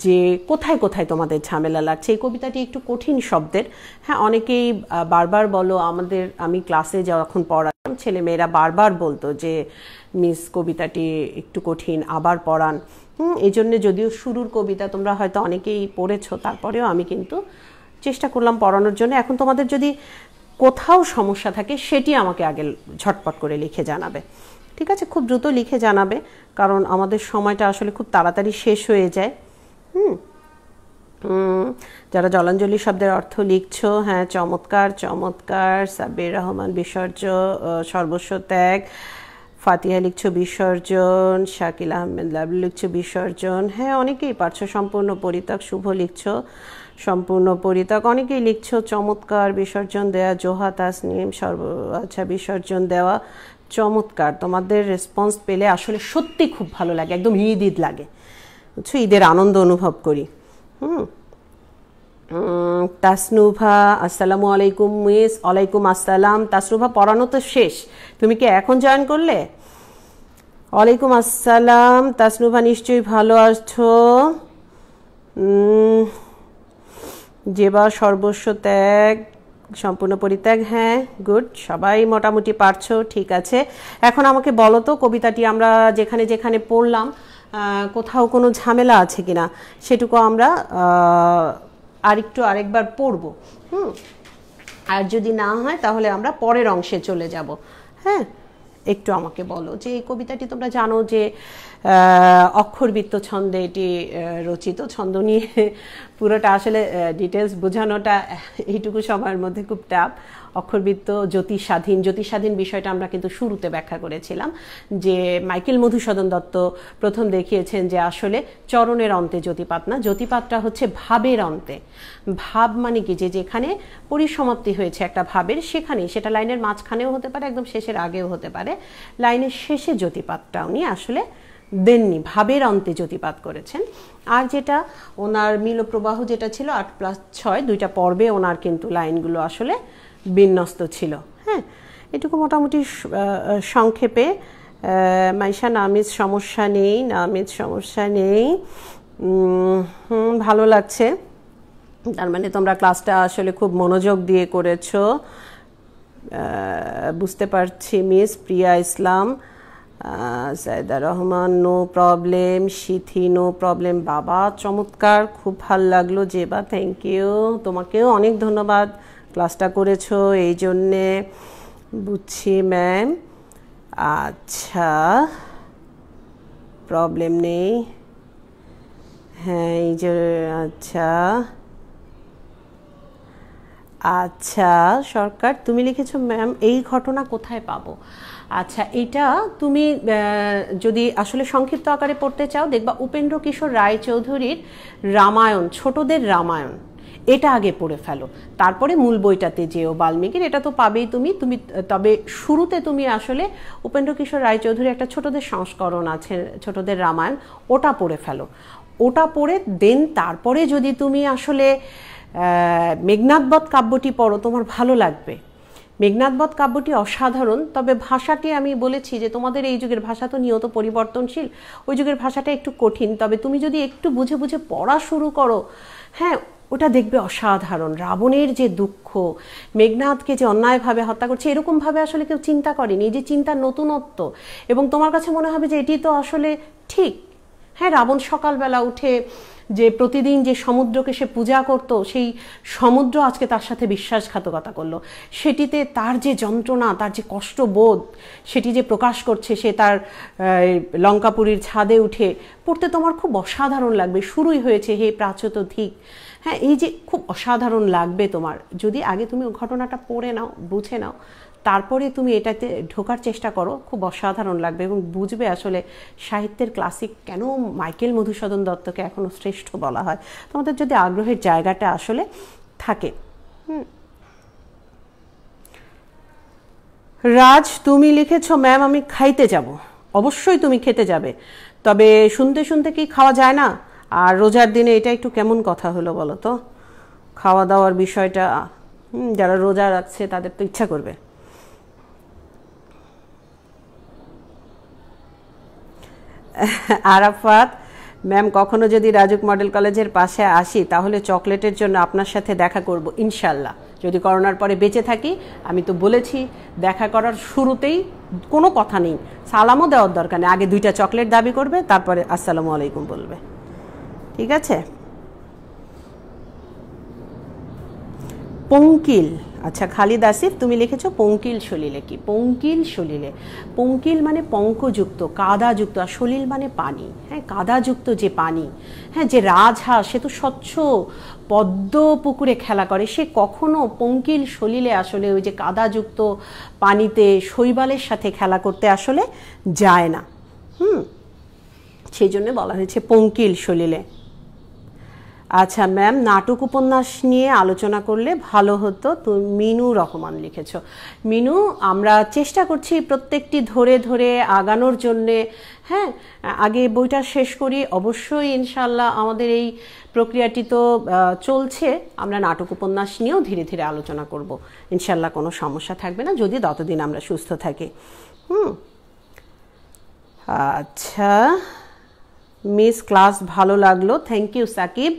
S1: যে কোথায় কোথায় তোমাদের ঝামেলা লাগছে এই কবিতাটি একটু কঠিন শব্দের হ্যাঁ অনেকেই বারবার বলো আমাদের আমি ক্লাসে যখন পড়াতাম ছেলে মেয়েরা বারবার বলতো যে মিস কবিতাটি একটু কঠিন আবার পড়ান হুম এই জন্যে যদিও শুরুর কবিতা তোমরা হয়তো অনেকেই পড়েছ তারপরেও আমি কিন্তু চেষ্টা করলাম পড়ানোর জন্য এখন তোমাদের যদি কোথাও সমস্যা থাকে সেটি আমাকে আগে ঝটপট করে লিখে জানাবে ঠিক আছে খুব দ্রুত লিখে জানাবে কারণ আমাদের সময়টা আসলে খুব তাড়াতাড়ি শেষ হয়ে যায় হুম যারা শব্দের অর্থ লিখছো হ্যাঁ চমৎকার চমৎকার সাব্বির রহমান বিসর্জ সর্বস্ব ত্যাগ ফাতিহা লিখছো বিসর্জন শাকিল আহমেদ লাবলু লিখছো বিসর্জন হ্যাঁ অনেকেই পারছো সম্পূর্ণ পরিত্যাগ শুভ লিখছো সম্পূর্ণ পরিত্যাগ অনেকেই লিখছো চমৎকার বিসর্জন দেয়া জোহা তাসনিম সর্ব আচ্ছা বিসর্জন দেওয়া চমৎকার তোমাদের রেসপন্স পেলে আসলে সত্যি খুব ভালো লাগে একদম ঈদ লাগে কিছু ঈদের আনন্দ অনুভব করি হুম তাসনুভা আসসালামু আলাইকুম মিস ওয়ালাইকুম আসসালাম তাসনুভা পড়ানো তো শেষ তুমি কি এখন জয়েন করলে ওয়ালাইকুম আসসালাম তাসনুভা নিশ্চয়ই ভালো আছো বা সর্বস্ব ত্যাগ সম্পূর্ণ পরিত্যাগ হ্যাঁ গুড সবাই মোটামুটি পারছো ঠিক আছে এখন আমাকে বলো তো কবিতাটি আমরা যেখানে যেখানে পড়লাম কোথাও কোনো ঝামেলা আছে কি না সেটুকু আমরা আরেকটু আরেকবার পড়ব হুম আর যদি না হয় তাহলে আমরা পরের অংশে চলে যাব হ্যাঁ একটু আমাকে বলো যে এই কবিতাটি তোমরা জানো যে অক্ষরবৃত্ত ছন্দে এটি রচিত ছন্দ নিয়ে পুরোটা আসলে ডিটেলস বোঝানোটা এইটুকু সময়ের মধ্যে খুব টাফ অক্ষরবৃত্ত জ্যোতিষাধীন জ্যোতিষাধীন বিষয়টা আমরা কিন্তু শুরুতে ব্যাখ্যা করেছিলাম যে মাইকেল মধুসূদন দত্ত প্রথম দেখিয়েছেন যে আসলে চরণের অন্তে জ্যোতিপাত না জ্যোতিপাতটা হচ্ছে ভাবের অন্তে ভাব মানে কি যে যেখানে পরিসমাপ্তি হয়েছে একটা ভাবের সেখানে সেটা লাইনের মাঝখানেও হতে পারে একদম শেষের আগেও হতে পারে লাইনের শেষে জ্যোতিপাতটা উনি আসলে দেননি ভাবের অন্তে জ্যোতিপাত করেছেন আর যেটা ওনার মিলপ্রবাহ যেটা ছিল আট প্লাস ছয় দুইটা পর্বে ওনার কিন্তু লাইনগুলো আসলে বিন্যস্ত ছিল হ্যাঁ এটুকু মোটামুটি সংক্ষেপে মাইশা নামিজ সমস্যা নেই নামিজ সমস্যা নেই ভালো লাগছে তার মানে তোমরা ক্লাসটা আসলে খুব মনোযোগ দিয়ে করেছ বুঝতে পারছি miss Priya Islam Saida Rahman no problem Sithi no problem বাবা চমৎকার খুব ভাল লাগলো জেবা থ্যাংক ইউ তোমাকেও অনেক ধন্যবাদ ক্লাসটা করেছো এই জন্যে বুঝছি ম্যাম আচ্ছা প্রবলেম নেই হ্যাঁ এই যে আচ্ছা আচ্ছা সরকার তুমি লিখেছো ম্যাম এই ঘটনা কোথায় পাবো আচ্ছা এটা তুমি যদি আসলে সংক্ষিপ্ত আকারে পড়তে চাও দেখবা উপেন্দ্র কিশোর রায়চৌধুরীর রামায়ণ ছোটদের রামায়ণ এটা আগে পড়ে ফেলো তারপরে মূল বইটাতে যেও বাল্মীকির এটা তো পাবেই তুমি তুমি তবে শুরুতে তুমি আসলে উপেন্দ্র কিশোর রায়চৌধুরী একটা ছোটদের সংস্করণ আছে ছোটদের রামায়ণ ওটা পড়ে ফেলো ওটা পড়ে দেন তারপরে যদি তুমি আসলে মেঘনাথবধ কাব্যটি পড়ো তোমার ভালো লাগবে মেঘনাথবধ কাব্যটি অসাধারণ তবে ভাষাটি আমি বলেছি যে তোমাদের এই যুগের ভাষা তো নিয়ত পরিবর্তনশীল ওই যুগের ভাষাটা একটু কঠিন তবে তুমি যদি একটু বুঝে বুঝে পড়া শুরু করো হ্যাঁ ওটা দেখবে অসাধারণ রাবণের যে দুঃখ মেঘনাথকে যে অন্যায়ভাবে হত্যা করছে এরকমভাবে আসলে কেউ চিন্তা করেনি যে চিন্তা নতুনত্ব এবং তোমার কাছে মনে হবে যে এটি তো আসলে ঠিক হ্যাঁ রাবণ সকালবেলা উঠে যে প্রতিদিন যে সমুদ্রকে সে পূজা করত সেই সমুদ্র আজকে তার সাথে বিশ্বাসঘাতকতা করলো সেটিতে তার যে যন্ত্রণা তার যে কষ্টবোধ সেটি যে প্রকাশ করছে সে তার লঙ্কাপুরীর ছাদে উঠে পড়তে তোমার খুব অসাধারণ লাগবে শুরুই হয়েছে হে প্রাচ্যত ধিক হ্যাঁ এই যে খুব অসাধারণ লাগবে তোমার যদি আগে তুমি ঘটনাটা পড়ে নাও বুঝে নাও তারপরে তুমি এটাতে ঢোকার চেষ্টা করো খুব অসাধারণ লাগবে এবং বুঝবে আসলে সাহিত্যের ক্লাসিক কেন মাইকেল মধুসূদন দত্তকে এখনও শ্রেষ্ঠ বলা হয় তোমাদের যদি আগ্রহের জায়গাটা আসলে থাকে হুম রাজ তুমি লিখেছ ম্যাম আমি খাইতে যাব অবশ্যই তুমি খেতে যাবে তবে শুনতে শুনতে কি খাওয়া যায় না আর রোজার দিনে এটা একটু কেমন কথা হলো বলো তো খাওয়া দাওয়ার বিষয়টা যারা রোজা রাখছে তাদের তো ইচ্ছা করবে আরাফাত ম্যাম কখনো যদি রাজুক মডেল কলেজের পাশে আসি তাহলে চকলেটের জন্য আপনার সাথে দেখা করব ইনশাল্লাহ যদি করোনার পরে বেঁচে থাকি আমি তো বলেছি দেখা করার শুরুতেই কোনো কথা নেই সালামও দেওয়ার দরকার নেই আগে দুইটা চকলেট দাবি করবে তারপরে আসসালামু আলাইকুম বলবে ঠিক আছে পঙ্কিল আচ্ছা খালিদ আসিফ তুমি লিখেছো পঙ্কিল সলিলে কি পঙ্কিল সলিলে পঙ্কিল মানে পঙ্কযুক্ত কাদাযুক্ত আর সলিল মানে পানি হ্যাঁ কাদাযুক্ত যে পানি হ্যাঁ যে রাজহাঁস সে তো স্বচ্ছ পদ্ম পুকুরে খেলা করে সে কখনো পঙ্কিল সলিলে আসলে ওই যে কাদাযুক্ত পানিতে শৈবালের সাথে খেলা করতে আসলে যায় না হুম সেই জন্য বলা হয়েছে পঙ্কিল সলিলে আচ্ছা ম্যাম নাটক উপন্যাস নিয়ে আলোচনা করলে ভালো হতো তো মিনু রহমান লিখেছ মিনু আমরা চেষ্টা করছি প্রত্যেকটি ধরে ধরে আগানোর জন্যে হ্যাঁ আগে বইটা শেষ করি অবশ্যই ইনশাল্লাহ আমাদের এই প্রক্রিয়াটি তো চলছে আমরা নাটক উপন্যাস নিয়েও ধীরে ধীরে আলোচনা করব ইনশাল্লাহ কোনো সমস্যা থাকবে না যদি ততদিন আমরা সুস্থ থাকি হুম আচ্ছা মিস ক্লাস ভালো লাগলো থ্যাংক ইউ সাকিব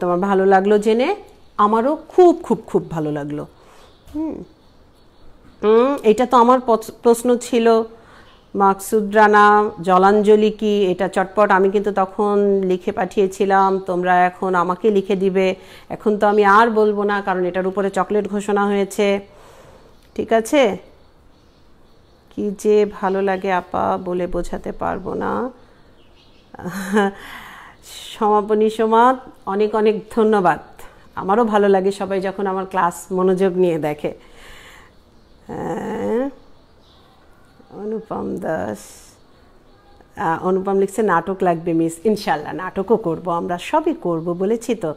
S1: তোমার ভালো লাগলো জেনে আমারও খুব খুব খুব ভালো লাগলো হুম এটা তো আমার প্রশ্ন ছিল মাকসুদ রানা জলাঞ্জলি কি এটা চটপট আমি কিন্তু তখন লিখে পাঠিয়েছিলাম তোমরা এখন আমাকে লিখে দিবে এখন তো আমি আর বলবো না কারণ এটার উপরে চকলেট ঘোষণা হয়েছে ঠিক আছে কি যে ভালো লাগে আপা বলে বোঝাতে পারবো না সমাপনী সমাত অনেক অনেক ধন্যবাদ আমারও ভালো লাগে সবাই যখন আমার ক্লাস মনোযোগ নিয়ে দেখে হ্যাঁ, অনুপম দাস অনুপম লিখছে নাটক লাগবে মিস ইনশাল্লাহ নাটকও করব আমরা সবই করব বলেছি তো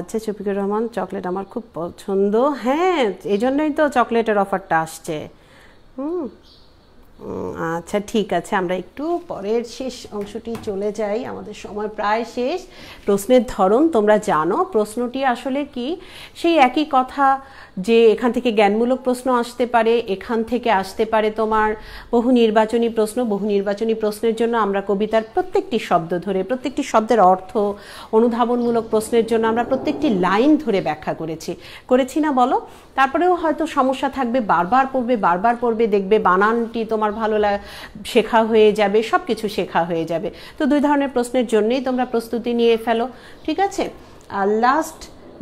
S1: আচ্ছা শফিকুর রহমান চকলেট আমার খুব পছন্দ হ্যাঁ এই জন্যই তো চকলেটের অফারটা আসছে হুম আচ্ছা ঠিক আছে আমরা একটু পরের শেষ অংশটি চলে যাই আমাদের সময় প্রায় শেষ প্রশ্নের ধরন তোমরা জানো প্রশ্নটি আসলে কি সেই একই কথা যে এখান থেকে জ্ঞানমূলক প্রশ্ন আসতে পারে এখান থেকে আসতে পারে তোমার বহু নির্বাচনী প্রশ্ন বহু নির্বাচনী প্রশ্নের জন্য আমরা কবিতার প্রত্যেকটি শব্দ ধরে প্রত্যেকটি শব্দের অর্থ অনুধাবনমূলক প্রশ্নের জন্য আমরা প্রত্যেকটি লাইন ধরে ব্যাখ্যা করেছি করেছি না বলো তারপরেও হয়তো সমস্যা থাকবে বারবার পড়বে বারবার পড়বে দেখবে বানানটি তোমার ভালো শেখা হয়ে যাবে সব কিছু শেখা হয়ে যাবে তো দুই ধরনের প্রশ্নের জন্যেই তোমরা প্রস্তুতি নিয়ে ফেলো ঠিক আছে আর লাস্ট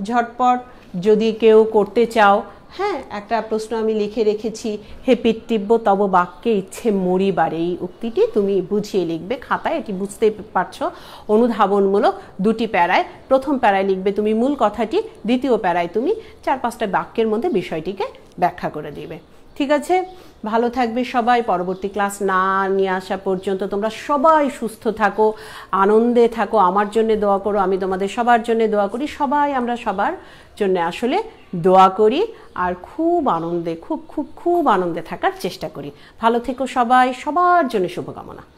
S1: ঝটপট যদি কেউ করতে চাও হ্যাঁ একটা প্রশ্ন আমি লিখে রেখেছি হে পিতৃব্য তব বাক্যে ইচ্ছে মরিবার এই উক্তিটি তুমি বুঝিয়ে লিখবে খাতায় এটি বুঝতে পারছো অনুধাবনমূলক দুটি প্যারায় প্রথম প্যারায় লিখবে তুমি মূল কথাটি দ্বিতীয় প্যারায় তুমি চার পাঁচটা বাক্যের মধ্যে বিষয়টিকে ব্যাখ্যা করে দিবে ঠিক আছে ভালো থাকবে সবাই পরবর্তী ক্লাস না নিয়ে আসা পর্যন্ত তোমরা সবাই সুস্থ থাকো আনন্দে থাকো আমার জন্য দোয়া করো আমি তোমাদের সবার জন্য দোয়া করি সবাই আমরা সবার জন্য আসলে দোয়া করি আর খুব আনন্দে খুব খুব খুব আনন্দে থাকার চেষ্টা করি ভালো থেকো সবাই সবার জন্য শুভকামনা